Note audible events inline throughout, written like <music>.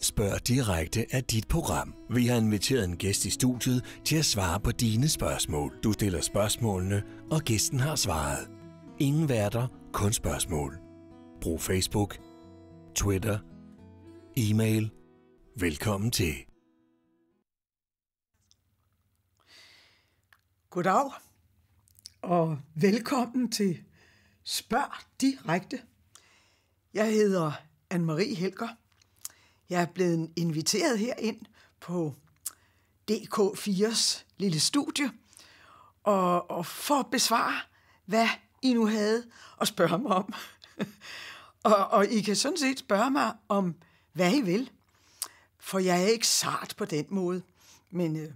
Spørg direkte af dit program. Vi har inviteret en gæst i studiet til at svare på dine spørgsmål. Du stiller spørgsmålene, og gæsten har svaret. Ingen værter, kun spørgsmål. Brug Facebook, Twitter, e-mail. Velkommen til. Goddag, og velkommen til Spørg Direkte. Jeg hedder Anne-Marie Helger jeg er blevet inviteret her ind på DK4's lille studie, og, og for at besvare, hvad I nu havde at spørge mig om. <laughs> og, og I kan sådan set spørge mig om, hvad I vil. For jeg er ikke sart på den måde. Men øh,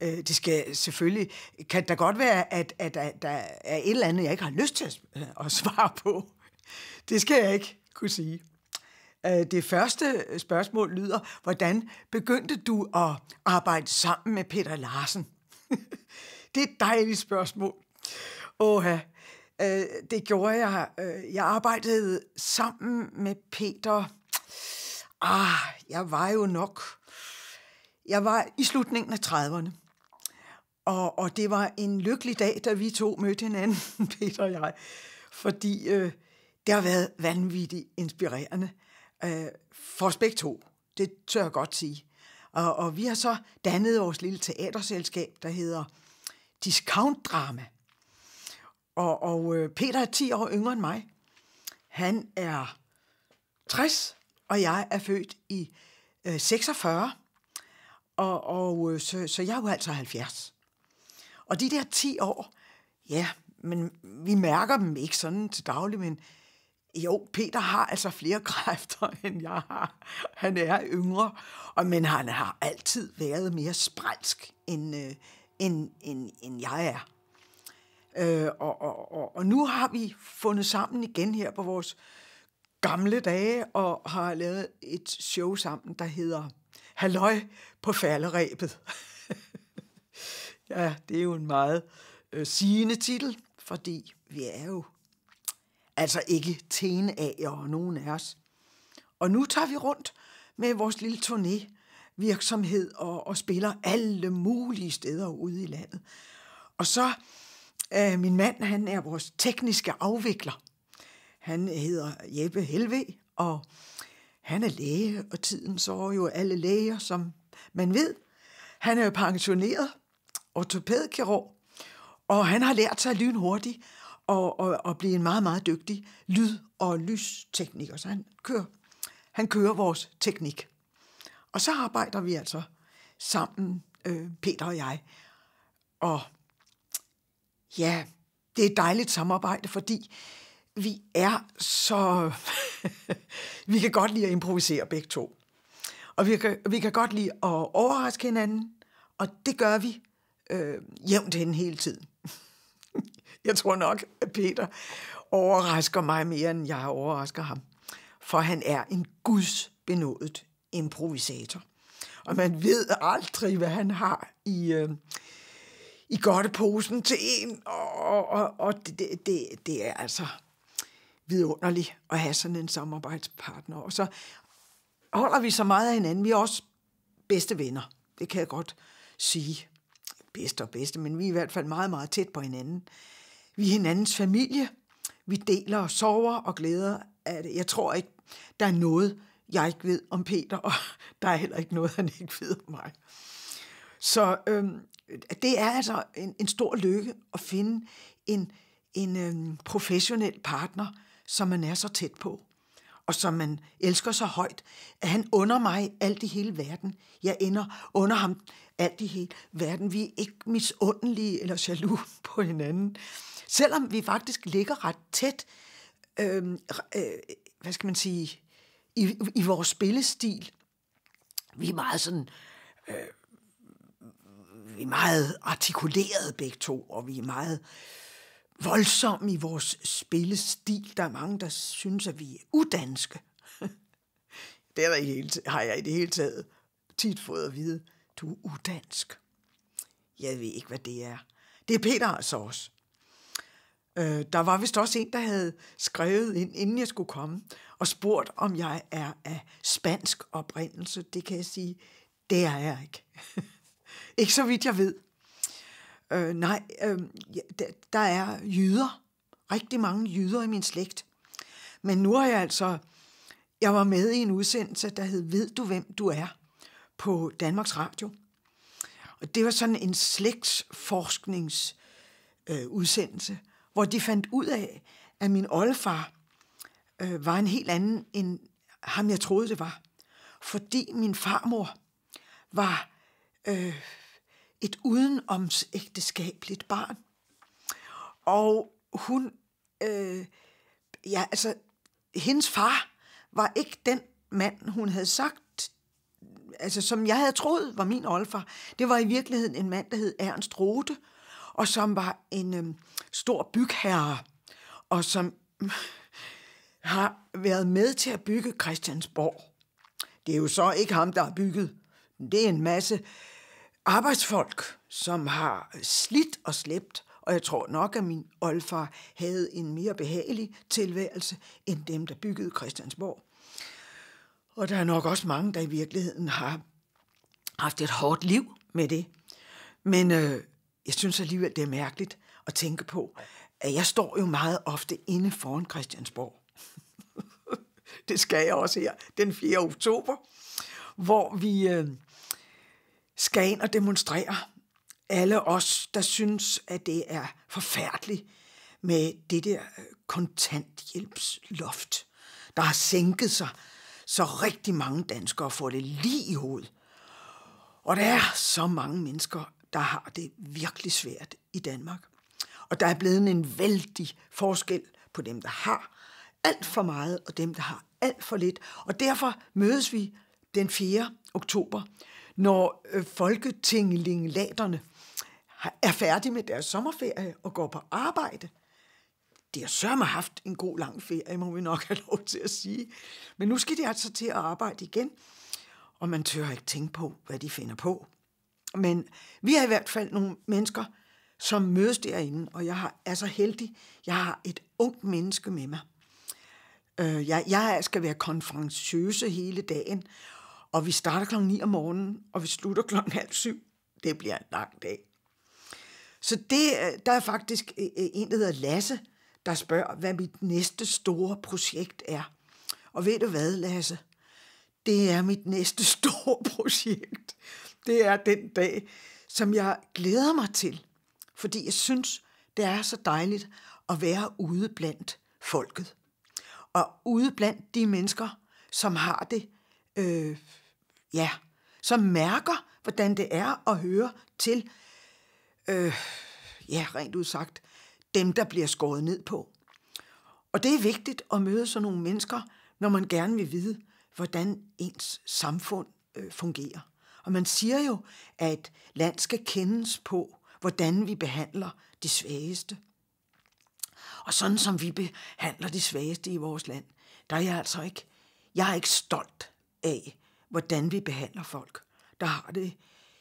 øh det skal selvfølgelig... Kan der godt være, at, at, at der er et eller andet, jeg ikke har lyst til at, øh, at svare på. <laughs> Det skal jeg ikke kunne sige. Øh, det første øh, spørgsmål lyder, hvordan begyndte du at arbejde sammen med Peter Larsen? <laughs> det er et dejligt spørgsmål. Åh, øh, det gjorde jeg. Jeg arbejdede sammen med Peter. Ah, jeg var jo nok... Jeg var i slutningen af 30'erne. Og, og det var en lykkelig dag, da vi to mødte hinanden, <laughs> Peter og jeg. Fordi øh, det har været vanvittigt inspirerende. Øh, øh, for os begge to. Det tør jeg godt sige. Og, og vi har så dannet vores lille teaterselskab, der hedder Discount Drama. Og, og øh, Peter er 10 år yngre end mig. Han er 60, og jeg er født i øh, 46. Og, og øh, så, så jeg er jo altså 70. Og de der 10 år, ja, men vi mærker dem ikke sådan til daglig, men jo, Peter har altså flere <laughs> kræfter, end jeg har. Han er yngre, og men han har altid været mere sprælsk, end, øh, end, end, end jeg er. Øh, og, og, og, og nu har vi fundet sammen igen her på vores gamle dage, og har lavet et show sammen, der hedder Halløj på falderæbet. <laughs> ja, det er jo en meget øh, sigende titel, fordi vi er jo altså ikke teenager og nogen af os. Og nu tager vi rundt med vores lille turné virksomhed og, og spiller alle mulige steder ude i landet. Og så, øh, min mand, han er vores tekniske afvikler. Han hedder Jeppe Helve, og han er læge, og tiden så jo alle læger, som man ved. Han er jo pensioneret ortopædkirurg, og han har lært sig lynhurtigt og, og, og blive en meget, meget dygtig lyd- og lystekniker. Så han kører, han kører vores teknik. Og så arbejder vi altså sammen, øh, Peter og jeg. Og ja, det er et dejligt samarbejde, fordi vi er så... <laughs> vi kan godt lide at improvisere begge to. Og vi kan, vi kan godt lide at overraske hinanden, og det gør vi øh, jævnt hen hele tiden. <laughs> Jeg tror nok, at Peter overrasker mig mere, end jeg overrasker ham. For han er en gudsbenået improvisator. Og man ved aldrig, hvad han har i, øh, i posen til en. Og, og, og det, det, det er altså vidunderligt at have sådan en samarbejdspartner. Og så holder vi så meget af hinanden. Vi er også bedste venner. Det kan jeg godt sige. Bedste og bedste, men vi er i hvert fald meget, meget tæt på hinanden. Vi er hinandens familie. Vi deler og sover og glæder af det. Jeg tror ikke, der er noget, jeg ikke ved om Peter, og <laughs> der er heller ikke noget, han ikke ved om mig. Så øhm, det er altså en, en stor lykke at finde en, en øhm, professionel partner, som man er så tæt på og som man elsker så højt, at han under mig alt i hele verden. Jeg ender under ham alt i hele verden. Vi er ikke misundelige eller jaloux <laughs> på hinanden. Selvom vi faktisk ligger ret tæt, øh, øh, hvad skal man sige, i, i vores spillestil. Vi er meget sådan... Øh, vi er meget artikuleret begge to, og vi er meget øh, voldsom i vores spillestil. Der er mange, der synes, at vi er udanske. <laughs> det er der i hele, har jeg i det hele taget tit fået at vide. Du er udansk. Jeg ved ikke, hvad det er. Det er Peter altså også. Øh, der var vist også en, der havde skrevet ind, inden jeg skulle komme, og spurgt, om jeg er af spansk oprindelse. Det kan jeg sige, det er jeg ikke. <laughs> ikke så vidt jeg ved. Øh, nej, øh, der, der er jyder. Rigtig mange jyder i min slægt. Men nu har jeg altså... Jeg var med i en udsendelse, der hed Ved du, hvem du er? på Danmarks Radio. Og det var sådan en slægtsforskningsudsendelse, øh, hvor de fandt ud af, at min oldefar øh, var en helt anden end ham, jeg troede, det var. Fordi min farmor var øh, et udenomsægteskabeligt barn. Og hun, øh, ja altså, hendes far var ikke den mand, hun havde sagt, altså som jeg havde troet var min oldfar. Det var i virkeligheden en mand, der hed Ernst Rode, og som var en øh, stor bygherre, og som <laughs> har været med til at bygge Christiansborg. Det er jo så ikke ham, der har bygget. Det er en masse arbejdsfolk, som har slidt og slæbt, og jeg tror nok, at min oldfar havde en mere behagelig tilværelse end dem, der byggede Christiansborg. Og der er nok også mange, der i virkeligheden har haft et hårdt liv med det. Men øh, jeg synes alligevel, det er mærkeligt at tænke på, at jeg står jo meget ofte inde foran Christiansborg. <laughs> det skal jeg også her den 4. oktober, hvor vi... Øh, skal ind og demonstrere. Alle os, der synes, at det er forfærdeligt med det der øh, kontanthjælpsloft, der har sænket sig, så rigtig mange danskere får det lige i hovedet. Og der er så mange mennesker, der har det virkelig svært i Danmark. Og der er blevet en vældig forskel på dem, der har alt for meget, og dem, der har alt for lidt. Og derfor mødes vi den 4. oktober når øh, er færdige med deres sommerferie og går på arbejde. De har sørme haft en god lang ferie, må vi nok have lov til at sige. Men nu skal de altså til at arbejde igen, og man tør ikke tænke på, hvad de finder på. Men vi er i hvert fald nogle mennesker, som mødes derinde, og jeg har, er så heldig, jeg har et ungt menneske med mig. Øh, jeg, jeg skal være konferenciøse hele dagen, og vi starter klokken 9 om morgenen, og vi slutter klokken halv syv. Det bliver en lang dag. Så det, øh, der er faktisk øh, øh, en, der hedder Lasse, der spørger, hvad mit næste store projekt er. Og ved du hvad, Lasse? Det er mit næste <laughs> store projekt. Det er den dag, som jeg glæder mig til. Fordi jeg synes, det er så dejligt at være ude blandt folket. Og ude blandt de mennesker, som har det øh, ja, som mærker, hvordan det er at høre til, øh, ja, rent udsagt, dem, der bliver skåret ned på. Og det er vigtigt at møde sådan nogle mennesker, når man gerne vil vide, hvordan ens samfund øh, fungerer. Og man siger jo, at land skal kendes på, hvordan vi behandler de svageste. Og sådan som vi behandler de svageste i vores land, der er jeg altså ikke, jeg er ikke stolt af, hvordan vi behandler folk, der har det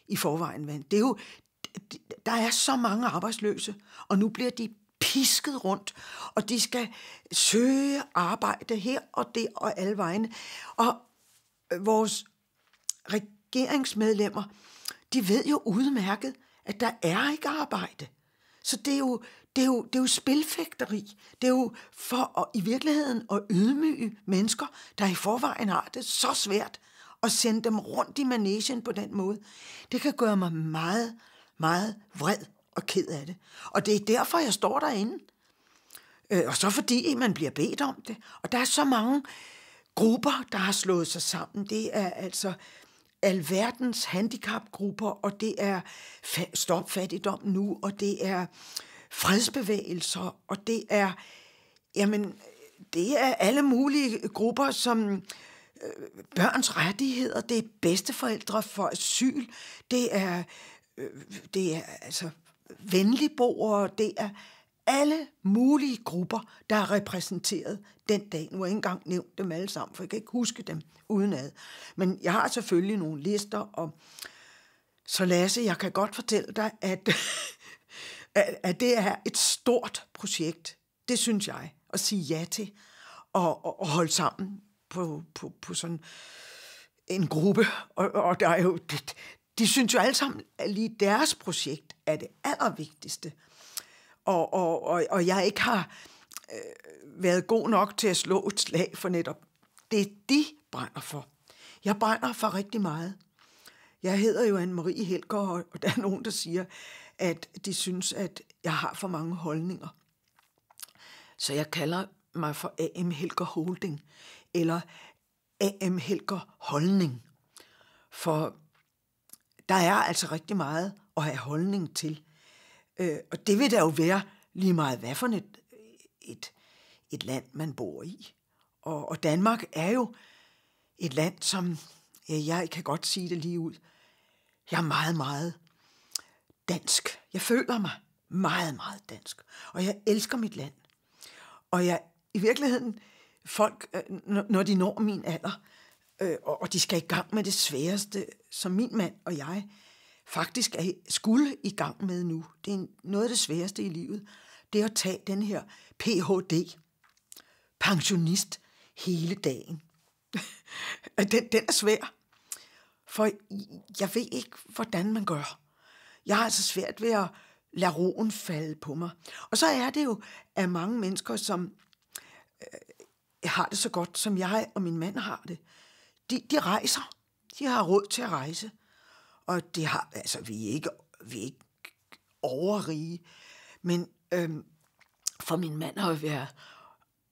i forvejen. Det er jo, der er så mange arbejdsløse, og nu bliver de pisket rundt, og de skal søge arbejde her og der og alle vegne. Og øh, vores regeringsmedlemmer, de ved jo udmærket, at der er ikke arbejde. Så det er jo, det er jo, det er jo spilfægteri. Det er jo for at, i virkeligheden at ydmyge mennesker, der i forvejen har det så svært, og sende dem rundt i manesien på den måde, det kan gøre mig meget, meget vred og ked af det. Og det er derfor, jeg står derinde. Øh, og så fordi man bliver bedt om det. Og der er så mange grupper, der har slået sig sammen. Det er altså alverdens handicapgrupper, og det er fa- Stop Fattigdom Nu, og det er fredsbevægelser, og det er, jamen, det er alle mulige grupper, som øh, børns rettigheder, det er bedsteforældre for asyl, det er, øh, det er altså venligboere, det er alle mulige grupper, der er repræsenteret den dag. Nu har jeg ikke engang nævnt dem alle sammen, for jeg kan ikke huske dem udenad. Men jeg har selvfølgelig nogle lister, og så Lasse, jeg kan godt fortælle dig, at, <laughs> at det er et stort projekt. Det synes jeg, at sige ja til og, og, og holde sammen på, på, på sådan en gruppe, og, og der er jo, de, de synes jo alle sammen, at lige deres projekt er det allervigtigste. Og, og, og, og jeg ikke har øh, været god nok til at slå et slag for netop det, de brænder for. Jeg brænder for rigtig meget. Jeg hedder jo Anne-Marie Helger, og der er nogen, der siger, at de synes, at jeg har for mange holdninger. Så jeg kalder mig for AM Helger Holding eller A.M. Helger holdning. For der er altså rigtig meget at have holdning til. Øh, og det vil der jo være lige meget, hvad for et, et, et land man bor i. Og, og Danmark er jo et land, som ja, jeg kan godt sige det lige ud. Jeg er meget, meget dansk. Jeg føler mig meget, meget dansk. Og jeg elsker mit land. Og jeg i virkeligheden folk, øh, når de når min alder, øh, og de skal i gang med det sværeste, som min mand og jeg faktisk er, skulle i gang med nu. Det er noget af det sværeste i livet, det er at tage den her Ph.D., pensionist, hele dagen. <laughs> den, den er svær, for jeg ved ikke, hvordan man gør. Jeg har altså svært ved at lade roen falde på mig. Og så er det jo, at mange mennesker, som har det så godt, som jeg og min mand har det. De, de rejser. De har råd til at rejse. Og det har, altså, vi er ikke, vi er ikke overrige. Men øhm, for min mand har jo været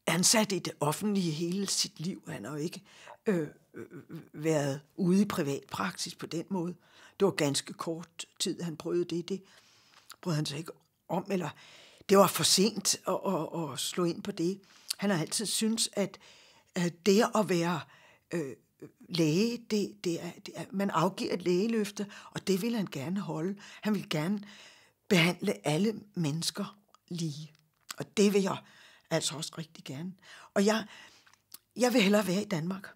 ansat i det offentlige hele sit liv. Han har jo ikke øh, øh været ude i privat praksis på den måde. Det var ganske kort tid, han prøvede det. Det brød han sig ikke om, eller det var for sent at, at, at slå ind på det. Han har altid syntes, at, at det at være øh, læge, det, det er, det er, man afgiver et lægeløfte, og det vil han gerne holde. Han vil gerne behandle alle mennesker lige. Og det vil jeg altså også rigtig gerne. Og jeg, jeg vil hellere være i Danmark.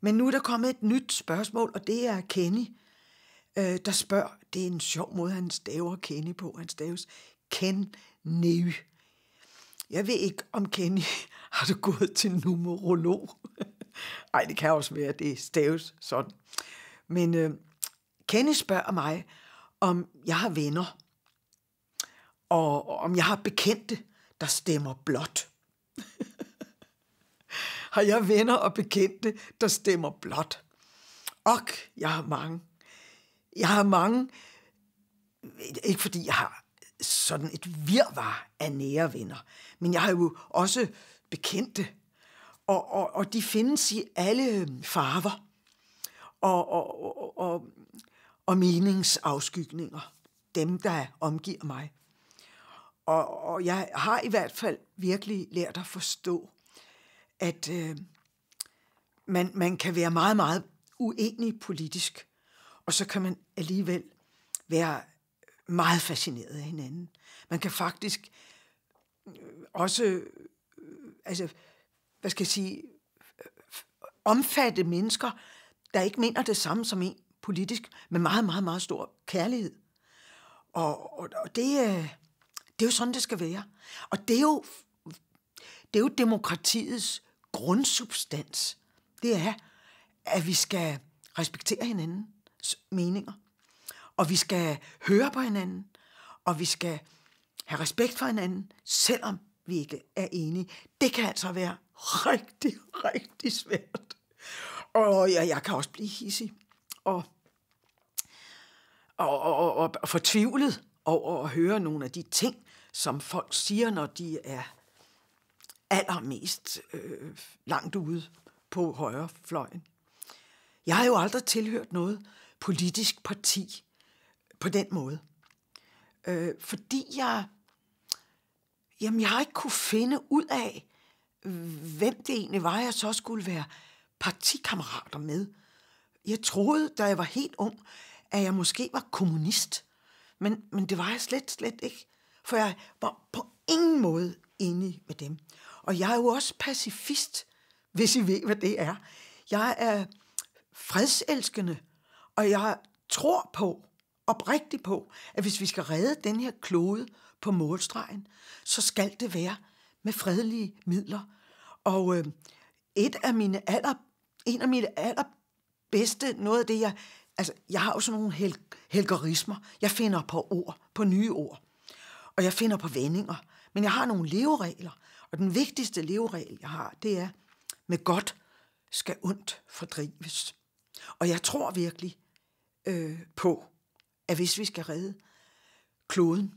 Men nu er der kommet et nyt spørgsmål, og det er Kenny, øh, der spørger. Det er en sjov måde, han staver Kenny på. Han staves Ken Neu. Jeg ved ikke, om Kenny <laughs> har du gået til numerolog. Nej, <laughs> det kan også være, at det staves sådan. Men øh, Kenny spørger mig, om jeg har venner, og, og om jeg har bekendte, der stemmer blot. <laughs> har jeg venner og bekendte, der stemmer blot? Og jeg har mange. Jeg har mange, ikke fordi jeg har sådan et virvar af nære venner. Men jeg har jo også bekendte, og, og, og de findes i alle øhm, farver og, og, og, og, og meningsafskygninger, dem der omgiver mig. Og, og jeg har i hvert fald virkelig lært at forstå, at øh, man, man kan være meget, meget uenig politisk, og så kan man alligevel være meget fascineret af hinanden. Man kan faktisk øh, også, øh, altså, hvad skal jeg sige, omfatte mennesker, der ikke mener det samme som en politisk, med meget, meget, meget stor kærlighed. Og, og, og det, øh, det er jo sådan, det skal være. Og det er jo, det er jo demokratiets grundsubstans. Det er, at vi skal respektere hinandens meninger og vi skal høre på hinanden, og vi skal have respekt for hinanden, selvom vi ikke er enige. Det kan altså være rigtig, rigtig svært. Og jeg, jeg kan også blive hissig og, og, og, og, og fortvivlet over at høre nogle af de ting, som folk siger, når de er allermest øh, langt ude på højre fløjen. Jeg har jo aldrig tilhørt noget politisk parti, på den måde. Øh, fordi jeg, jamen jeg har ikke kunne finde ud af, hvem det egentlig var, jeg så skulle være partikammerater med. Jeg troede, da jeg var helt ung, at jeg måske var kommunist. Men, men det var jeg slet, slet ikke. For jeg var på ingen måde enig med dem. Og jeg er jo også pacifist, hvis I ved, hvad det er. Jeg er fredselskende, og jeg tror på, oprigtigt på, at hvis vi skal redde den her klode på målstregen, så skal det være med fredelige midler. Og øh, et af mine aller, en af mine allerbedste, noget af det, jeg, altså, jeg har jo sådan nogle hel, helgerismer. Jeg finder på ord, på nye ord. Og jeg finder på vendinger. Men jeg har nogle leveregler. Og den vigtigste leveregel, jeg har, det er, med godt skal ondt fordrives. Og jeg tror virkelig øh, på, at hvis vi skal redde kloden,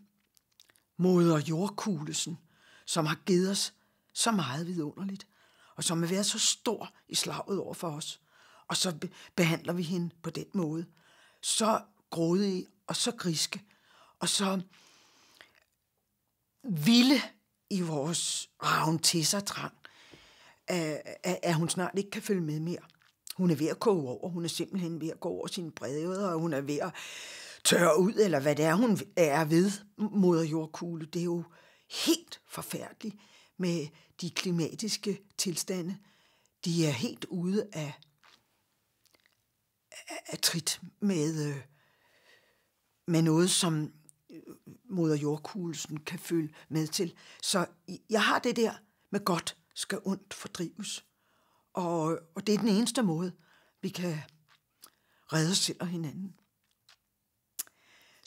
moder jordkuglesen, som har givet os så meget vidunderligt, og som har været så stor i slaget over for os, og så behandler vi hende på den måde, så grådige og så griske, og så vilde i vores ravn til sig trang, at, at hun snart ikke kan følge med mere. Hun er ved at gå over, hun er simpelthen ved at gå over sine brede, og hun er ved at tørre ud, eller hvad det er, hun er ved, moder jordkugle. Det er jo helt forfærdeligt med de klimatiske tilstande. De er helt ude af, af trit med, øh, med noget, som øh, moder jordkuglen kan følge med til. Så jeg har det der med godt skal ondt fordrives. Og, og det er den eneste måde, vi kan redde os selv og hinanden.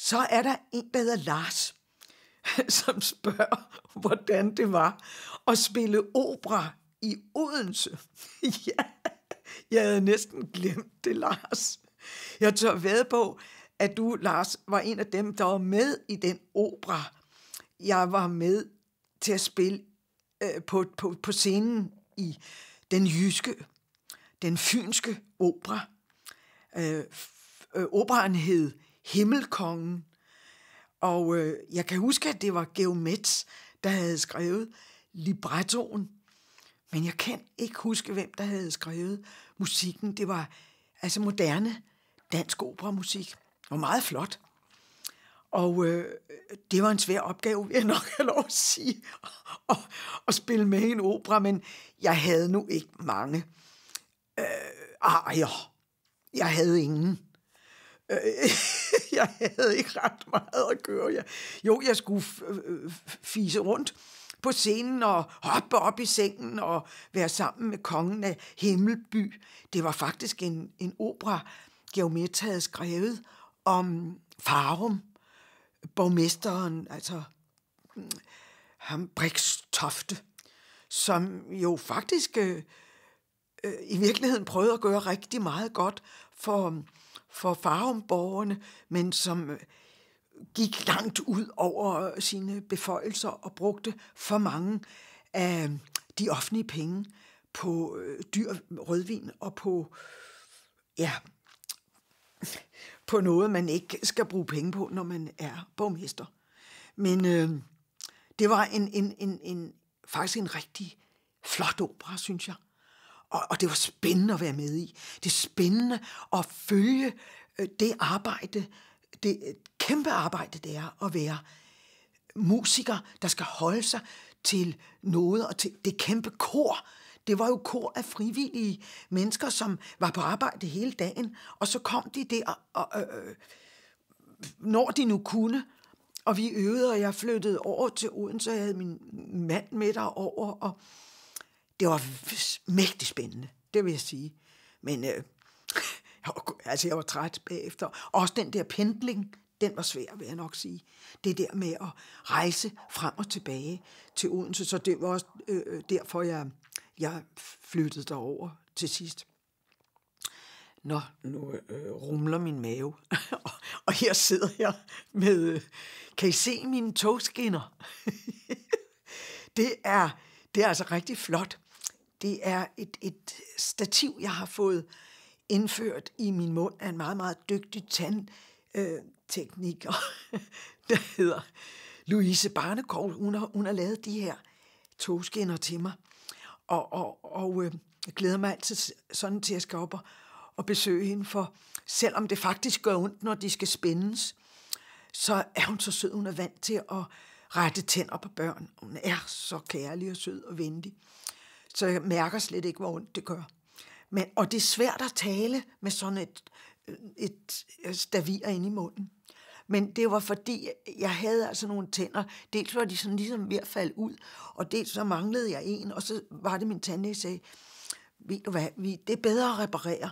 Så er der en, der hedder Lars, <laughs> som spørger, hvordan det var at spille opera i Odense. <laughs> ja, jeg havde næsten glemt det, Lars. Jeg tør ved på, at du, Lars, var en af dem, der var med i den opera. Jeg var med til at spille øh, på, på, på scenen i den jyske, den fynske opera. Øh, øh, operaen hed Himmelkongen. Og øh, jeg kan huske, at det var Geomets, der havde skrevet librettoen. Men jeg kan ikke huske, hvem der havde skrevet musikken. Det var altså moderne dansk operamusik. Det var meget flot. Og øh, det var en svær opgave, vil jeg nok have lov at sige, at, at spille med i en opera, men jeg havde nu ikke mange øh, arier. Ah, jeg havde ingen. Øh, <laughs> jeg havde ikke ret meget at gøre. Jeg, jo, jeg skulle øh, fise rundt på scenen og hoppe op i sengen og være sammen med kongen af Himmelby. Det var faktisk en, en opera, Geometa havde skrevet om Farum, borgmesteren, altså mm, ham Tofte, som jo faktisk øh, øh, i virkeligheden prøvede at gøre rigtig meget godt for for farumborgerne, men som øh, gik langt ud over sine beføjelser og brugte for mange af de offentlige penge på øh, dyr rødvin og på ja, på noget, man ikke skal bruge penge på, når man er borgmester. Men øh, det var en, en, en, en, faktisk en rigtig flot opera, synes jeg og, og det var spændende at være med i. Det er spændende at følge øh, det arbejde, det øh, kæmpe arbejde, det er at være musiker, der skal holde sig til noget, og til det kæmpe kor. Det var jo kor af frivillige mennesker, som var på arbejde hele dagen, og så kom de der, og, øh, øh når de nu kunne, og vi øvede, og jeg flyttede over til Odense, og jeg havde min mand med derover, og det var mægtig spændende, det vil jeg sige. Men øh, jeg var, altså, jeg var træt bagefter. Også den der pendling, den var svær, vil jeg nok sige. Det der med at rejse frem og tilbage til Odense, så det var også øh, derfor, jeg, jeg flyttede derover til sidst. Nå, nu øh, rumler min mave, <laughs> og her sidder jeg med, øh, kan I se mine togskinner? <laughs> det, er, det er altså rigtig flot. Det er et, et stativ, jeg har fået indført i min mund af en meget, meget dygtig tandtekniker, øh, <laughs> der hedder Louise Barnekov. Hun har, hun har lavet de her togskinner til mig. Og, og, og øh, jeg glæder mig altid sådan til, at jeg skal op og, og besøge hende, for selvom det faktisk gør ondt, når de skal spændes, så er hun så sød, hun er vant til at rette tænder på børn. Hun er så kærlig og sød og venlig så jeg mærker slet ikke, hvor ondt det gør. Men, og det er svært at tale med sådan et, øh, et øh, stavir ind i munden. Men det var fordi, jeg havde altså nogle tænder. Dels var de sådan ligesom ved at falde ud, og dels så manglede jeg en, og så var det min tandlæge sagde, ved du hvad, det er bedre at reparere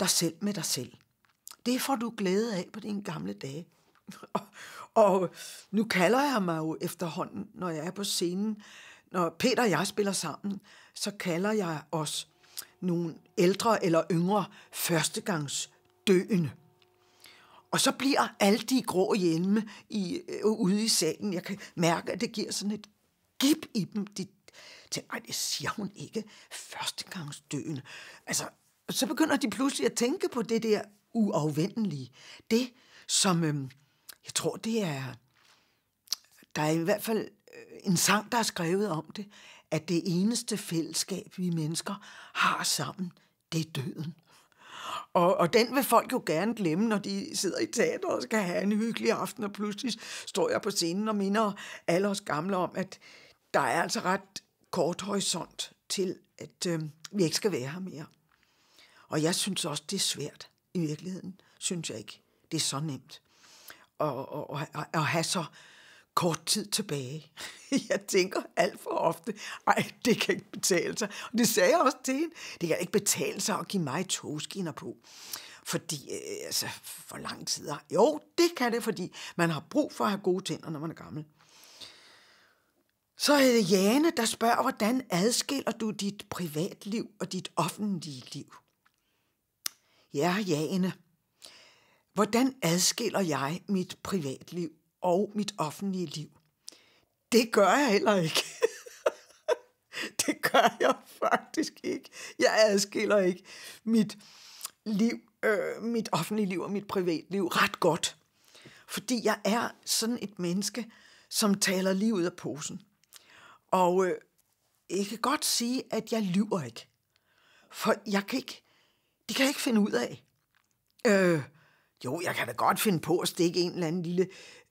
dig selv med dig selv. Det får du glæde af på dine gamle dage. <laughs> og, og nu kalder jeg mig jo efterhånden, når jeg er på scenen, når Peter og jeg spiller sammen, så kalder jeg os nogle ældre eller yngre førstegangs døende. Og så bliver alle de grå hjelme i, øh, ude i salen. Jeg kan mærke, at det giver sådan et gip i dem. De tænker, nej, det siger hun ikke. Førstegangs døende. Altså, så begynder de pludselig at tænke på det der uafvendelige. Det, som øh, jeg tror, det er... Der er i hvert fald en sang, der er skrevet om det, at det eneste fællesskab, vi mennesker har sammen, det er døden. Og, og den vil folk jo gerne glemme, når de sidder i teater og skal have en hyggelig aften, og pludselig står jeg på scenen og minder alle os gamle om, at der er altså ret kort horisont til, at øh, vi ikke skal være her mere. Og jeg synes også, det er svært i virkeligheden, synes jeg ikke. Det er så nemt at, at, at, at have så kort tid tilbage. <laughs> Jeg tænker alt for ofte, ej, det kan ikke betale sig. Og det sagde jeg også til hende. Det kan ikke betale sig at give mig togskinner på. Fordi, øh, altså, for lang tid Jo, det kan det, fordi man har brug for at have gode tænder, når man er gammel. Så er det Jane, der spørger, hvordan adskiller du dit privatliv og dit offentlige liv? Ja, Jane. Hvordan adskiller jeg mit privatliv og mit offentlige liv. Det gør jeg heller ikke. <laughs> det gør jeg faktisk ikke. Jeg adskiller ikke mit liv, øh, mit offentlige liv og mit privatliv ret godt. Fordi jeg er sådan et menneske, som taler lige ud af posen. Og øh, jeg kan godt sige, at jeg lyver ikke. For jeg kan ikke, det kan jeg ikke finde ud af. Øh, jo, jeg kan da godt finde på at stikke en eller anden lille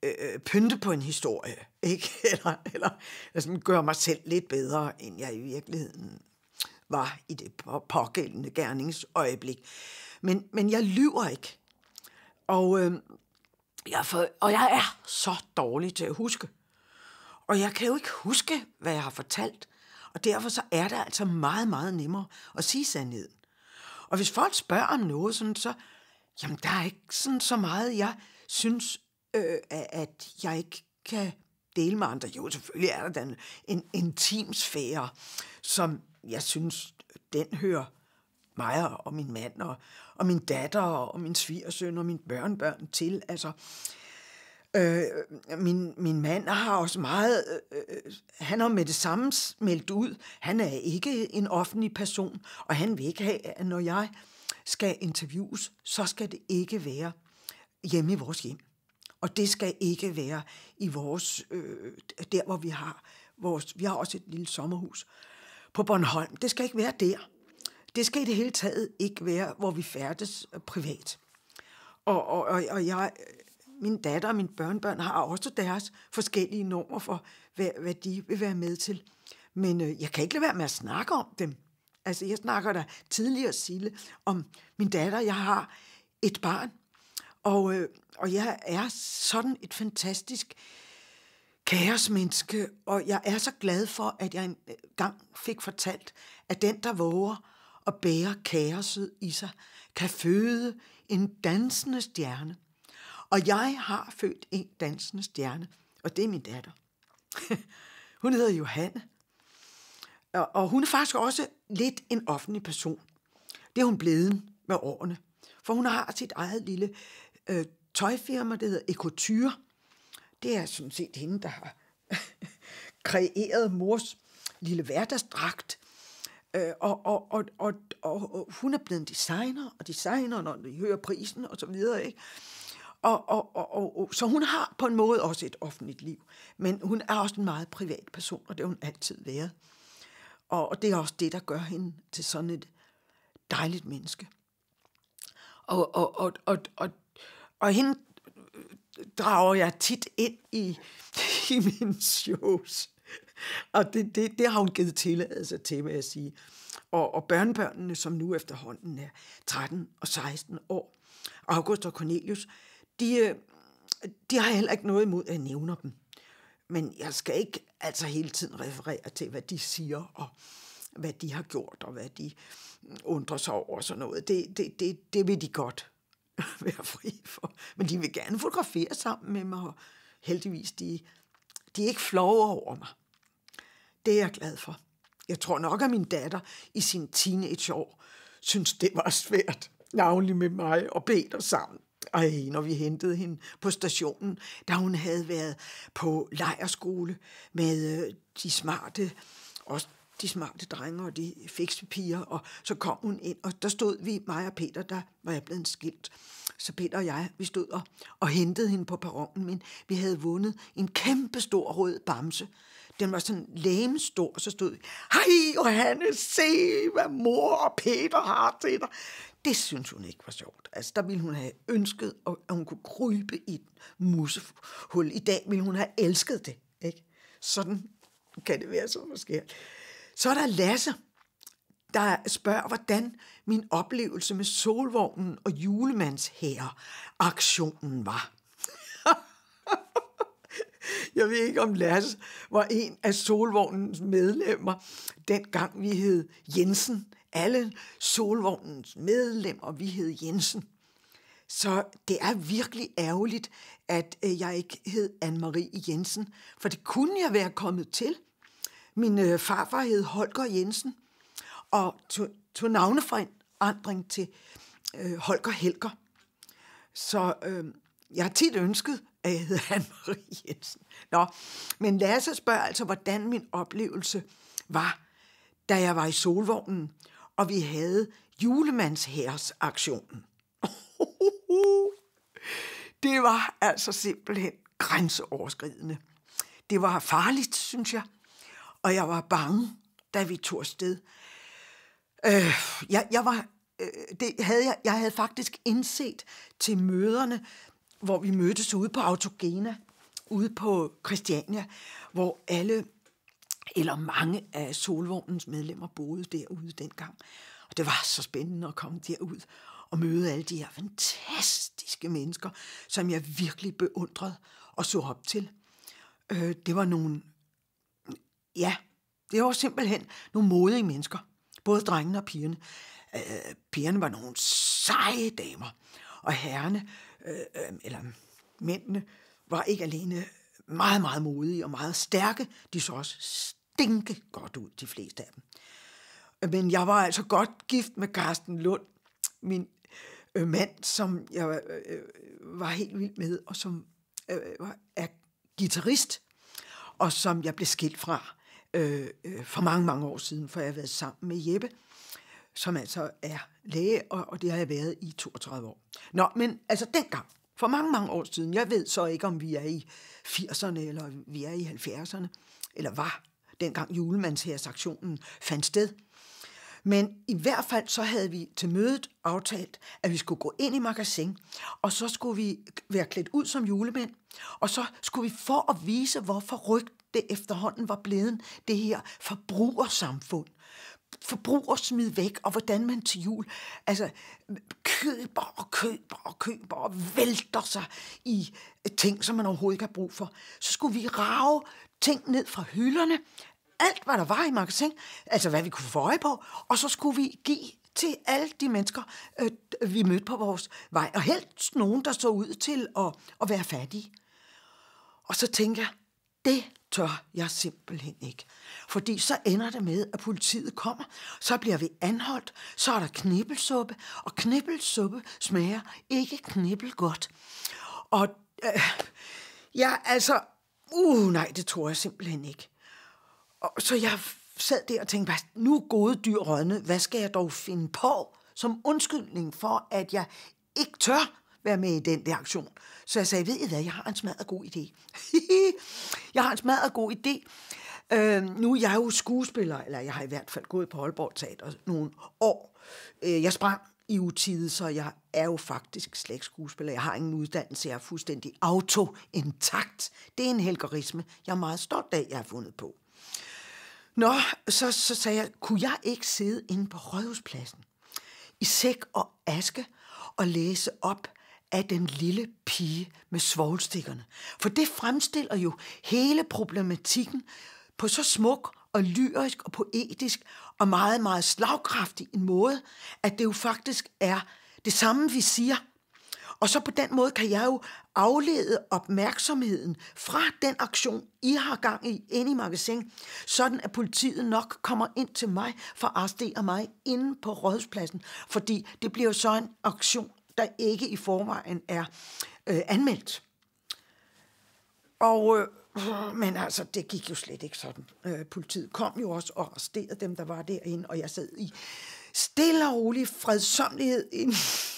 Øh, øh, pynte på en historie, <laughs> ikke? Eller, eller, eller sådan gøre mig selv lidt bedre, end jeg i virkeligheden var i det pågældende gerningsøjeblik. Men, men jeg lyver ikke. Og, øh, jeg for, og jeg er så dårlig til at huske. Og jeg kan jo ikke huske, hvad jeg har fortalt. Og derfor så er det altså meget, meget nemmere at sige sandheden. Og hvis folk spørger om noget, sådan, så jamen, der er ikke sådan så meget, jeg synes øh, at jeg ikke kan dele med andre. Jo, selvfølgelig er der en, en intim sfære, som jeg synes, den hører mig og min mand og, og min datter og min svigersøn og mine børnebørn til. Altså, øh, min, min mand har også meget, øh, øh han har med det samme meldt ud, han er ikke en offentlig person, og han vil ikke have, at når jeg skal interviews, så skal det ikke være hjemme i vores hjem og det skal ikke være i vores, øh, der hvor vi har vores, vi har også et lille sommerhus på Bornholm. Det skal ikke være der. Det skal i det hele taget ikke være, hvor vi færdes øh, privat. Og, og, og, og jeg, min datter og mine børnebørn har også deres forskellige normer for, hvad, hvad de vil være med til. Men øh, jeg kan ikke lade være med at snakke om dem. Altså, jeg snakker der tidligere, Sille, om min datter. Jeg har et barn, og, øh, og jeg er sådan et fantastisk kaosmenneske, og jeg er så glad for, at jeg engang fik fortalt, at den, der våger at bære kaoset i sig, kan føde en dansende stjerne. Og jeg har født en dansende stjerne, og det er min datter. <laughs> hun hedder Johanne, og, og hun er faktisk også lidt en offentlig person. Det er hun blevet med årene, for hun har sit eget lille øh, tøjfirma, der hedder Ecotyre. Det er sådan set hende, der har <laughs> kreeret mors lille hverdagsdragt. Øh, og, og, og, og, og, og hun er blevet en designer, og designer, når de hører prisen og så videre, ikke? Og, og, og, og, og, så hun har på en måde også et offentligt liv, men hun er også en meget privat person, og det har hun altid været. Og, og det er også det, der gør hende til sådan et dejligt menneske. Og, og, og, og, og og hende øh, drager jeg tit ind i, <laughs> i mine shows. Og det, det, det har hun givet tilladelse til, vil jeg sige. Og, og børnebørnene, som nu efterhånden er 13 og 16 år, August og Cornelius, de, øh, de har heller ikke noget imod, at jeg nævner dem. Men jeg skal ikke altså hele tiden referere til, hvad de siger, og hvad de har gjort, og hvad de undrer sig over og sådan noget. Det, det, det, det vil de godt <laughs> være fri for. Men de vil gerne fotografere sammen med mig, og heldigvis, de, de er ikke flove over mig. Det er jeg glad for. Jeg tror nok, at min datter i sin teenageår synes, det var svært, navnlig med mig og Peter sammen. Ej, når vi hentede hende på stationen, da hun havde været på lejerskole med øh, de smarte, også de smarte drenge og de fikse piger, og så kom hun ind, og der stod vi, mig og Peter, der var jeg blevet skilt. Så Peter og jeg, vi stod og, og hentede hende på perronen, men vi havde vundet en kæmpe stor rød bamse. Den var sådan lægemstor, og så stod vi, hej Johanne, se hvad mor og Peter har til dig. Det synes hun ikke var sjovt. Altså, der ville hun have ønsket, at hun kunne krybe i et musehul. I dag ville hun have elsket det. Ikke? Sådan kan det være så måske. Så er der Lasse, der spørger, hvordan min oplevelse med solvognen og julemandsherre-aktionen var. <laughs> Jeg ved ikke, om Lasse var en af solvognens medlemmer, dengang vi hed Jensen. Alle solvognens medlemmer, vi hed Jensen. Så det er virkelig ærgerligt, at øh, jeg ikke hed Anne-Marie Jensen, for det kunne jeg være kommet til – min øh, farfar hed Holger Jensen, og tog, tog navneforandring til øh, Holger Helger. Så øh, jeg har tit ønsket, at jeg hed <laughs> Anne-Marie Jensen. Nå, men Lasse spørger altså, hvordan min oplevelse var, da jeg var i Solvognen, og vi havde julemandshæresaktionen. <laughs> Det var altså simpelthen grænseoverskridende. Det var farligt, synes jeg og jeg var bange, da vi tog afsted. Øh, jeg, jeg var, øh, det havde jeg, jeg havde faktisk indset til møderne, hvor vi mødtes ude på Autogena, ude på Christiania, hvor alle eller mange af Solvognens medlemmer boede derude dengang. Og det var så spændende at komme derud og møde alle de her fantastiske mennesker, som jeg virkelig beundrede og så op til. Øh, det var nogle Ja, det var simpelthen nogle modige mennesker. Både drengene og pigerne. Øh, pigerne var nogle seje damer. Og herrene, øh, øh, eller mændene, var ikke alene meget, meget modige og meget stærke. De så også stinke godt ud, de fleste af dem. Men jeg var altså godt gift med Carsten Lund, min øh, mand, som jeg øh, var helt vild med, og som øh, var, er gitarrist, og som jeg blev skilt fra. Øh, øh, for mange, mange år siden, for jeg har været sammen med Jeppe, som altså er læge, og, og det har jeg været i 32 år. Nå, men altså dengang, for mange, mange år siden, jeg ved så ikke, om vi er i 80'erne, eller vi er i 70'erne, eller var dengang julemandshærsaktionen fandt sted. Men i hvert fald så havde vi til mødet aftalt, at vi skulle gå ind i magasin, og så skulle vi være klædt ud som julemænd, og så skulle vi for at vise, hvorfor rygt det efterhånden var blevet det her forbrugersamfund Forbruger smid væk, og hvordan man til jul altså, køber og køber og køber og vælter sig i øh, ting, som man overhovedet ikke har brug for. Så skulle vi rave ting ned fra hylderne, alt hvad der var i magasin, altså hvad vi kunne få øje på, og så skulle vi give til alle de mennesker, øh, vi mødte på vores vej, og helst nogen, der så ud til at, at være fattige. Og så tænker jeg, det tør jeg simpelthen ikke. Fordi så ender det med, at politiet kommer, så bliver vi anholdt, så er der knibbelsuppe, og knibbelsuppe smager ikke knibbel godt. Og øh, ja, altså, uh, nej, det tror jeg simpelthen ikke. Og, så jeg sad der og tænkte, nu gode dyr rødne, hvad skal jeg dog finde på som undskyldning for, at jeg ikke tør være med i den der aktion. Så jeg sagde, ved I hvad, jeg har en smadret god idé. <laughs> jeg har en smadret god idé. Øh, nu jeg er jeg jo skuespiller, eller jeg har i hvert fald gået på Aalborg Teater nogle år. Øh, jeg sprang i utide, så jeg er jo faktisk slet ikke skuespiller. Jeg har ingen uddannelse, jeg er fuldstændig auto-intakt. Det er en helgerisme, jeg er meget stolt af, jeg har fundet på. Nå, så, så sagde jeg, kunne jeg ikke sidde inde på Rådhuspladsen i sæk og aske og læse op af den lille pige med svoglstikkerne. For det fremstiller jo hele problematikken på så smuk og lyrisk og poetisk og meget, meget slagkraftig en måde, at det jo faktisk er det samme, vi siger. Og så på den måde kan jeg jo aflede opmærksomheden fra den aktion, I har gang i inde i magasin, sådan at politiet nok kommer ind til mig for at arrestere mig inde på rådhuspladsen, fordi det bliver jo så en aktion der ikke i forvejen er øh, anmeldt. Og, øh, men altså, det gik jo slet ikke sådan. Øh, politiet kom jo også og arresterede dem, der var derinde, og jeg sad i stille og rolig fredsomlighed ind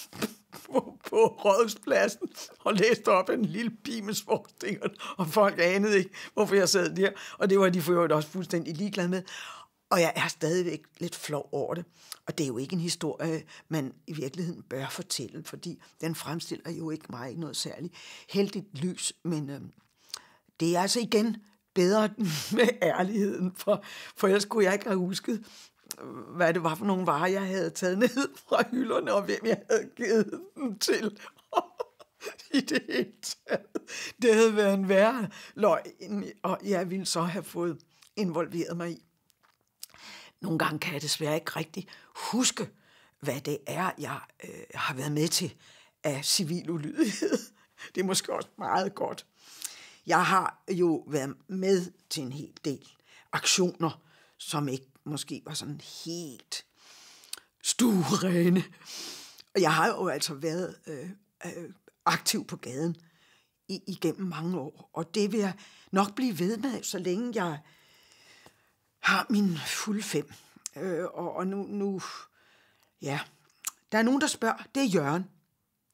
<laughs> på, på Rådhuspladsen og læste op en lille pimes og folk anede ikke, hvorfor jeg sad der, og det var de for øvrigt også fuldstændig ligeglade med. Og jeg er stadigvæk lidt flov over det. Og det er jo ikke en historie, man i virkeligheden bør fortælle, fordi den fremstiller jo ikke mig i noget særligt heldigt lys. Men øh, det er altså igen bedre <laughs> med ærligheden, for, for ellers kunne jeg ikke have husket, øh, hvad det var for nogle varer, jeg havde taget <laughs> ned fra hylderne, og hvem jeg havde givet dem til. <laughs> I det hele taget. Det havde været en værre løgn, og jeg ville så have fået involveret mig i. Nogle gange kan jeg desværre ikke rigtig huske, hvad det er, jeg øh, har været med til af civil ulydighed. <laughs> Det er måske også meget godt. Jeg har jo været med til en hel del aktioner, som ikke måske var sådan helt stuerene. Og jeg har jo altså været øh, øh, aktiv på gaden i, igennem mange år, og det vil jeg nok blive ved med, så længe jeg har min fuld fem. Øh, og, og nu, nu, ja, der er nogen, der spørger, det er Jørgen.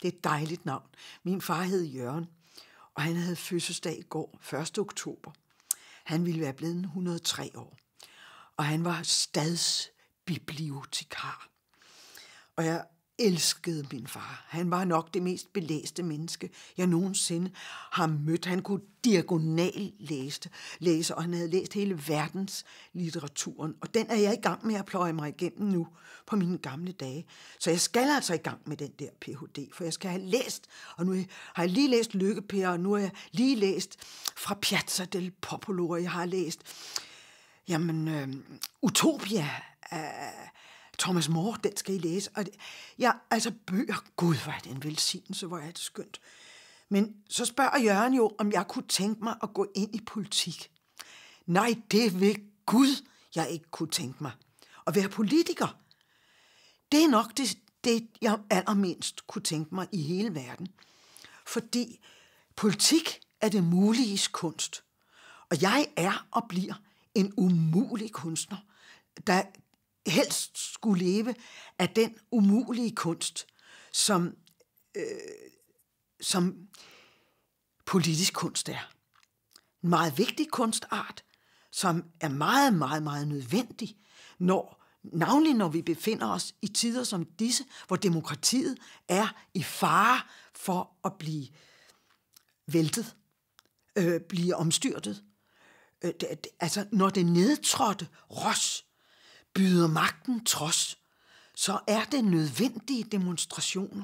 Det er et dejligt navn. Min far hed Jørgen, og han havde fødselsdag i går, 1. oktober. Han ville være blevet 103 år, og han var stadsbibliotekar. Og jeg elskede min far. Han var nok det mest belæste menneske, jeg nogensinde har mødt. Han kunne diagonal læse, læse, og han havde læst hele verdens litteraturen. Og den er jeg i gang med at pløje mig igennem nu på mine gamle dage. Så jeg skal altså i gang med den der Ph.D., for jeg skal have læst, og nu har jeg lige læst Lykkepære, og nu har jeg lige læst fra Piazza del Popolo, og jeg har læst jamen, øhm, øh, Utopia af, Thomas Moore, den skal I læse. Og ja, altså bøger, gud, hvor er det en velsignelse, hvor er det skønt. Men så spørger Jørgen jo, om jeg kunne tænke mig at gå ind i politik. Nej, det vil Gud, jeg ikke kunne tænke mig. At være politiker, det er nok det, det, jeg allermindst kunne tænke mig i hele verden. Fordi politik er det mulige kunst. Og jeg er og bliver en umulig kunstner, der helst skulle leve af den umulige kunst, som, øh, som politisk kunst er. En meget vigtig kunstart, som er meget, meget, meget nødvendig, når, navnlig når vi befinder os i tider som disse, hvor demokratiet er i fare for at blive væltet, øh, blive omstyrtet. Øh, det, altså, når det nedtrådte ros byder magten trods, så er det nødvendige demonstrationer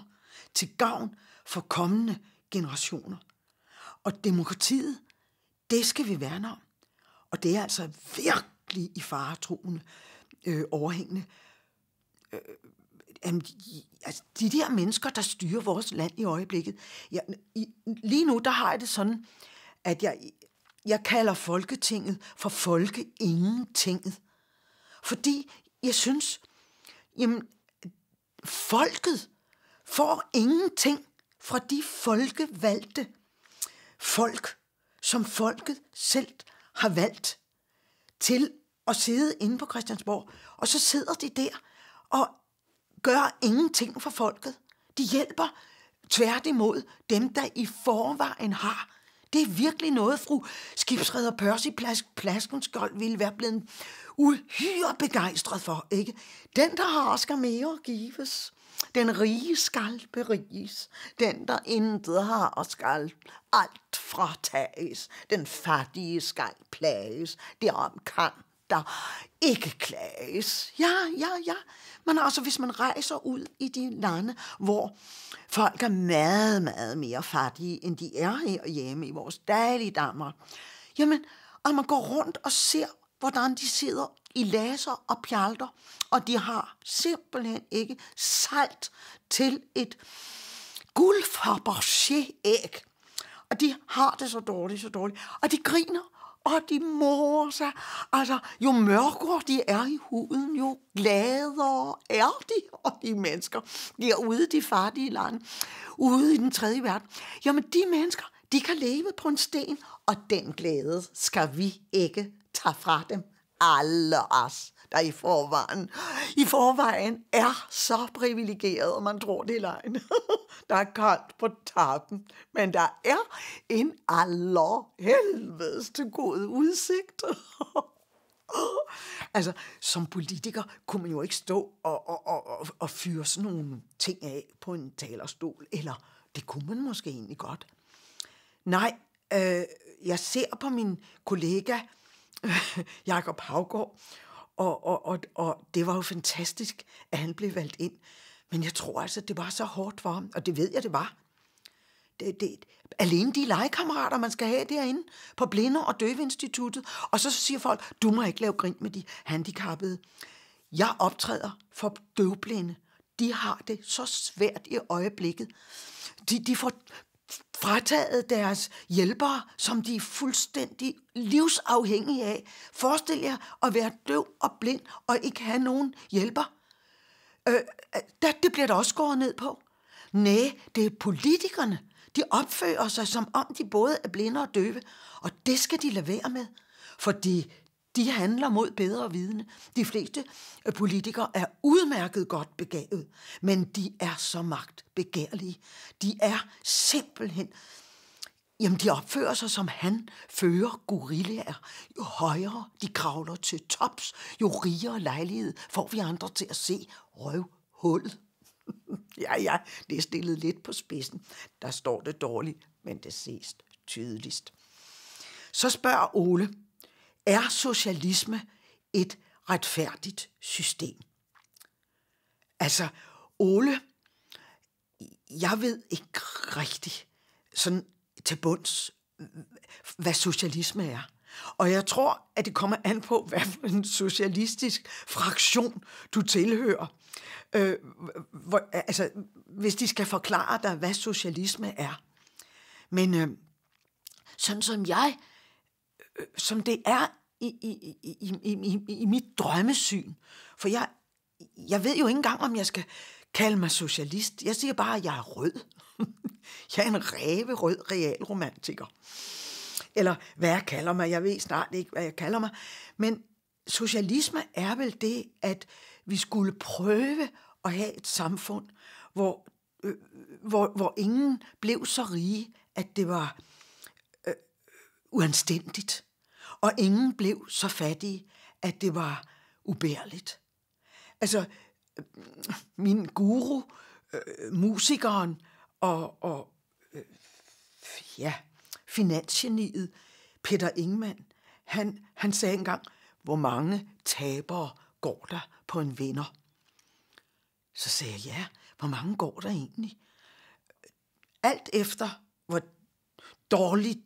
til gavn for kommende generationer. Og demokratiet, det skal vi værne om. Og det er altså virkelig i faretroende øh, overhængende. Øh, jamen, altså, de der mennesker, der styrer vores land i øjeblikket. Jeg, i, lige nu, der har jeg det sådan, at jeg, jeg kalder Folketinget for Folkeingentinget fordi jeg synes, jamen, folket får ingenting fra de folkevalgte folk, som folket selv har valgt til at sidde inde på Christiansborg. Og så sidder de der og gør ingenting for folket. De hjælper tværtimod dem, der i forvejen har. Det er virkelig noget, fru Skibsredder Percy Plas Plaskenskold ville være blevet uhyre begejstret for, ikke? Den, der har skal mere gives. Den rige skal beriges. Den, der intet har, skal alt fratages. Den fattige skal plages. Derom kan der ikke klages. Ja, ja, ja. Men altså, hvis man rejser ud i de lande, hvor folk er meget, meget mere fattige, end de er her hjemme i vores daglige Danmark, jamen, og man går rundt og ser hvordan de sidder i laser og pjalter, og de har simpelthen ikke salt til et guldfabergé-æg. Og de har det så dårligt, så dårligt. Og de griner, og de morer sig. Altså, jo mørkere de er i huden, jo gladere er de, og de mennesker, de er ude i de fattige lande, ude i den tredje verden. Jamen, de mennesker, de kan leve på en sten, og den glæde skal vi ikke tager fra dem alle os, der i forvejen, i forvejen er så privilegeret, og man tror, det er løgn. <laughs> der er koldt på tappen, men der er en til god udsigt. <laughs> altså, som politiker kunne man jo ikke stå og, og, og, og fyre sådan nogle ting af på en talerstol, eller det kunne man måske egentlig godt. Nej, øh, jeg ser på min kollega, <laughs> Jakob Havgård, og, og, og, og det var jo fantastisk, at han blev valgt ind. Men jeg tror altså, det var så hårdt for ham, og det ved jeg, det var. Det, det, alene de legekammerater, man skal have derinde på Blinde- og Døveinstituttet. Og så siger folk, du må ikke lave grin med de handicappede. Jeg optræder for døvblinde. De har det så svært i øjeblikket. De, de får frataget deres hjælpere, som de er fuldstændig livsafhængige af. Forestil jer at være døv og blind og ikke have nogen hjælper. Øh, der, det bliver der også skåret ned på. Nej, det er politikerne. De opfører sig, som om de både er blinde og døve, og det skal de lade være med. Fordi de handler mod bedre vidne. De fleste øh, politikere er udmærket godt begavet, men de er så magtbegærlige. De er simpelthen... Jamen, de opfører sig som han fører gorillaer. Jo højere de kravler til tops, jo rigere lejlighed får vi andre til at se røvhullet. <laughs> ja, ja, det er stillet lidt på spidsen. Der står det dårligt, men det ses tydeligst. Så spørger Ole, er socialisme et retfærdigt system? Altså, Ole, jeg ved ikke rigtigt sådan til bunds, hvad socialisme er. Og jeg tror, at det kommer an på, hvad for en socialistisk fraktion du tilhører. Øh, hvor, altså, hvis de skal forklare dig, hvad socialisme er. Men øh, sådan som jeg som det er i, i, i, i, i, i mit drømmesyn. For jeg, jeg ved jo ikke engang, om jeg skal kalde mig socialist. Jeg siger bare, at jeg er rød. <laughs> jeg er en ræve rød realromantiker. Eller hvad jeg kalder mig. Jeg ved snart ikke, hvad jeg kalder mig. Men socialisme er vel det, at vi skulle prøve at have et samfund, hvor, øh, hvor, hvor ingen blev så rige, at det var øh, uanstændigt og ingen blev så fattige, at det var ubærligt. Altså, øh, min guru, øh, musikeren og, og øh, ja, finansgeniet Peter Ingemann, han, han sagde engang, hvor mange tabere går der på en vinder? Så sagde jeg, ja, hvor mange går der egentlig? Alt efter, hvor dårligt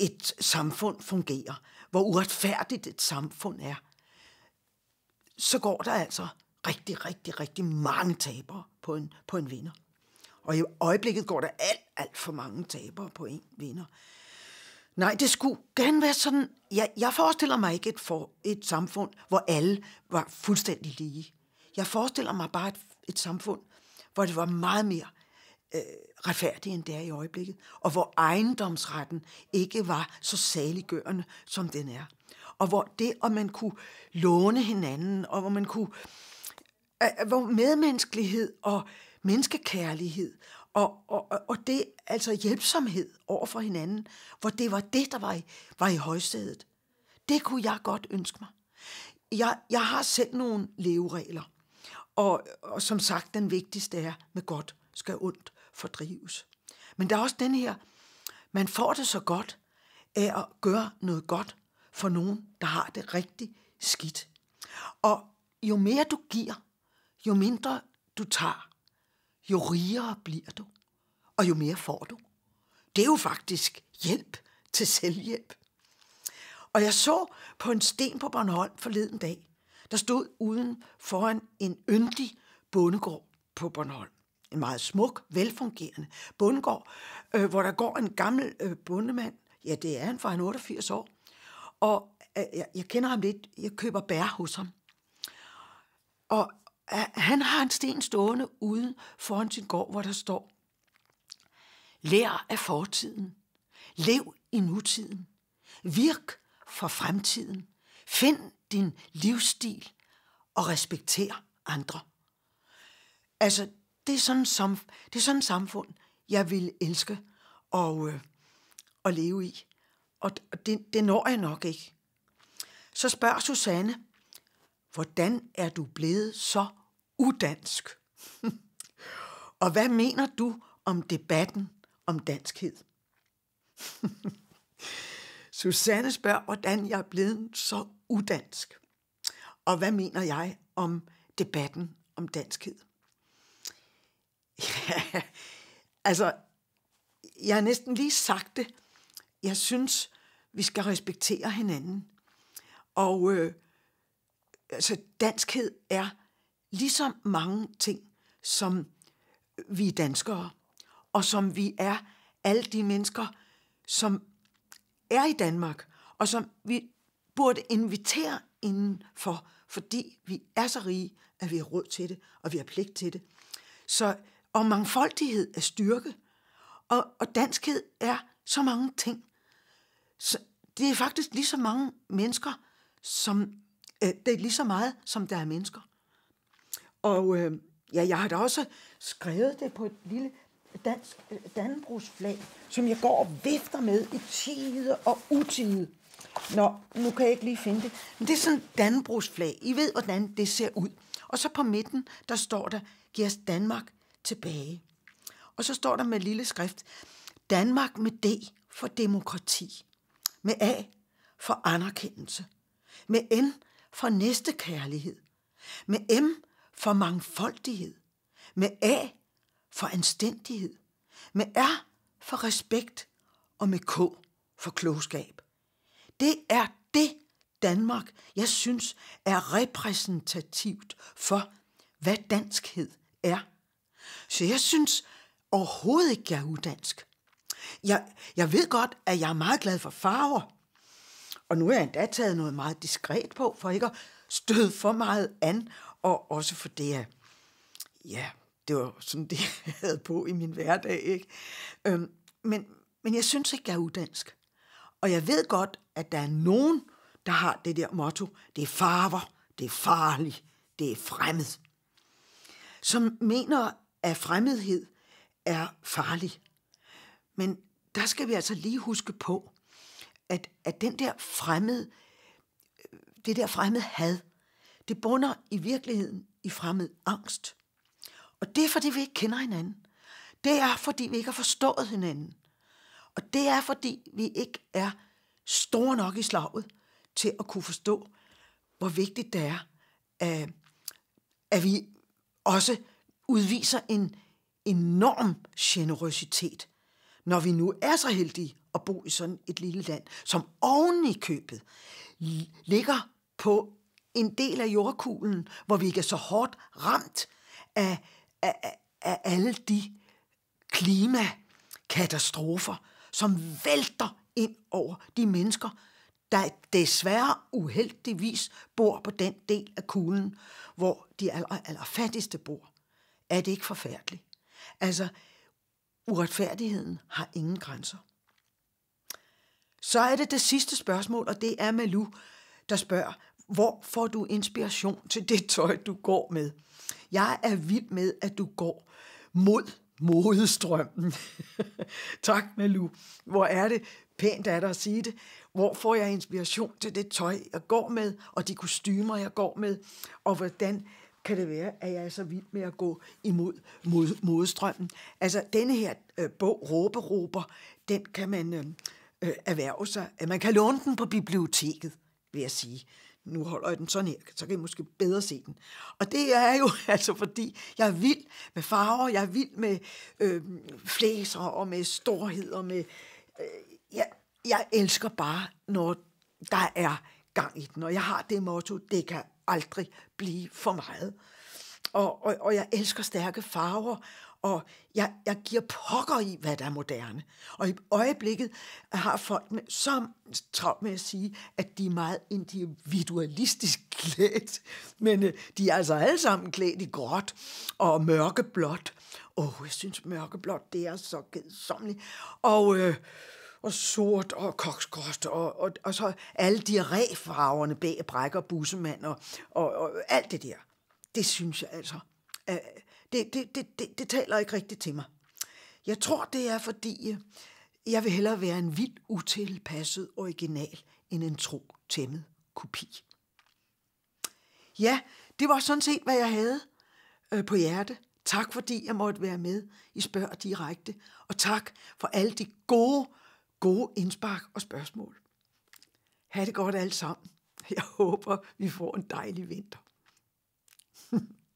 et samfund fungerer, hvor uretfærdigt et samfund er, så går der altså rigtig, rigtig, rigtig mange tabere på en, på en vinder. Og i øjeblikket går der alt, alt for mange tabere på en vinder. Nej, det skulle gerne være sådan. Jeg, jeg forestiller mig ikke et, for, et samfund, hvor alle var fuldstændig lige. Jeg forestiller mig bare et, et samfund, hvor det var meget mere øh, retfærdig, end det er i øjeblikket, og hvor ejendomsretten ikke var så saliggørende, som den er. Og hvor det, at man kunne låne hinanden, og hvor man kunne, øh, øh hvor medmenneskelighed og menneskekærlighed og, og, og det, altså hjælpsomhed over for hinanden, hvor det var det, der var i, var i højsædet. Det kunne jeg godt ønske mig. Jeg, jeg har selv nogle leveregler, og, og som sagt, den vigtigste er, med godt skal ondt fordrives. Men der er også den her, man får det så godt af at gøre noget godt for nogen, der har det rigtig skidt. Og jo mere du giver, jo mindre du tager, jo rigere bliver du, og jo mere får du. Det er jo faktisk hjælp til selvhjælp. Og jeg så på en sten på Bornholm forleden dag, der stod uden foran en yndig bondegård på Bornholm en meget smuk, velfungerende bondegård, øh, hvor der går en gammel øh, bondemand. Ja, det er han, for han er 88 år. Og øh, jeg, jeg kender ham lidt. Jeg køber bær hos ham. Og øh, han har en sten stående ude foran sin gård, hvor der står, Lær af fortiden. Lev i nutiden. Virk for fremtiden. Find din livsstil og respekter andre. Altså, det er sådan, som, det er sådan et samfund, jeg vil elske og, øh, at leve i. Og det, det når jeg nok ikke. Så spørger Susanne, hvordan er du blevet så udansk? <laughs> og hvad mener du om debatten om danskhed? <laughs> Susanne spørger, hvordan jeg er blevet så udansk. Og hvad mener jeg om debatten om danskhed? altså, jeg har næsten lige sagt det. Jeg synes, vi skal respektere hinanden. Og øh, altså, danskhed er ligesom mange ting, som vi er danskere, og som vi er alle de mennesker, som er i Danmark, og som vi burde invitere for, fordi vi er så rige, at vi har råd til det, og vi har pligt til det. Så og mangfoldighed er styrke. Og, og danskhed er så mange ting. Så det er faktisk lige så mange mennesker, som, øh, det er lige så meget, som der er mennesker. Og øh, ja, jeg har da også skrevet det på et lille dansk øh, dannebrugsflag, som jeg går og vifter med i tide og utide. Nå, nu kan jeg ikke lige finde det. Men det er sådan et dannebrugsflag. I ved, hvordan det ser ud. Og så på midten, der står der, giver Danmark tilbage. Og så står der med lille skrift, Danmark med D for demokrati, med A for anerkendelse, med N for næste kærlighed, med M for mangfoldighed, med A for anstændighed, med R for respekt og med K for klogskab. Det er det Danmark, jeg synes er repræsentativt for, hvad danskhed er så jeg synes overhovedet ikke, jeg er udansk. Jeg, jeg ved godt, at jeg er meget glad for farver. Og nu er jeg endda taget noget meget diskret på, for ikke at støde for meget an. Og også for det, at ja, det var sådan det, <laughs> jeg havde på i min hverdag. Ikke? Øhm, men, men jeg synes ikke, jeg er udansk. Og jeg ved godt, at der er nogen, der har det der motto, det er farver, det er farligt, det er fremmed, som mener, af fremmedhed er farlig. Men der skal vi altså lige huske på, at, at den der fremmed, øh, det der fremmede had, det bunder i virkeligheden i fremmed angst. Og det er, fordi vi ikke kender hinanden. Det er, fordi vi ikke har forstået hinanden. Og det er, fordi vi ikke er store nok i slaget til at kunne forstå, hvor vigtigt det er, at, at vi også udviser en enorm generøsitet, når vi nu er så heldige at bo i sådan et lille land, som oven i købet ligger på en del af jordkuglen, hvor vi ikke er så hårdt ramt af, af, af alle de klimakatastrofer, som vælter ind over de mennesker, der desværre uheldigvis bor på den del af kuglen, hvor de aller, aller fattigste bor. Er det ikke forfærdeligt? Altså, uretfærdigheden har ingen grænser. Så er det det sidste spørgsmål, og det er Malu, der spørger, hvor får du inspiration til det tøj, du går med? Jeg er vild med, at du går mod modestrømmen. <laughs> tak, Malu. Hvor er det pænt af dig at sige det. Hvor får jeg inspiration til det tøj, jeg går med, og de kostymer, jeg går med, og hvordan kan det være, at jeg er så vild med at gå imod mod, modstrømmen. Altså, denne her øh, bog, Råbe Råber, den kan man øh, øh erhverve sig. Man kan låne den på biblioteket, vil jeg sige. Nu holder jeg den sådan her, så kan I måske bedre se den. Og det er jo <laughs> altså, fordi jeg er vild med farver, jeg er vild med øh, flæser og med storhed og med... Øh, jeg, jeg elsker bare, når der er gang i den, og jeg har det motto, det kan aldrig blive for meget. Og, og, og jeg elsker stærke farver, og jeg, jeg giver pokker i, hvad der er moderne. Og i øjeblikket har folk med, så travlt med at sige, at de er meget individualistisk <laughs> klædt, men øh, de er altså alle sammen klædt i gråt og mørkeblåt. Åh, oh, jeg synes mørkeblåt, det er så kedsommeligt. Og... Øh, og sort og koksgråt, og, og, og så alle de ræfarverne bag brækker og bussemand og, og, og alt det der. Det synes jeg altså, øh, det, det, det, det, det taler ikke rigtigt til mig. Jeg tror, det er fordi, øh, jeg vil hellere være en vild, utilpasset original, end en tro, tæmmet kopi. Ja, det var sådan set, hvad jeg havde øh, på hjerte. Tak fordi jeg måtte være med i Spørg Direkte, og tak for alle de gode gode indspark og spørgsmål. Ha' det godt alle sammen. Jeg håber, vi får en dejlig vinter. <laughs>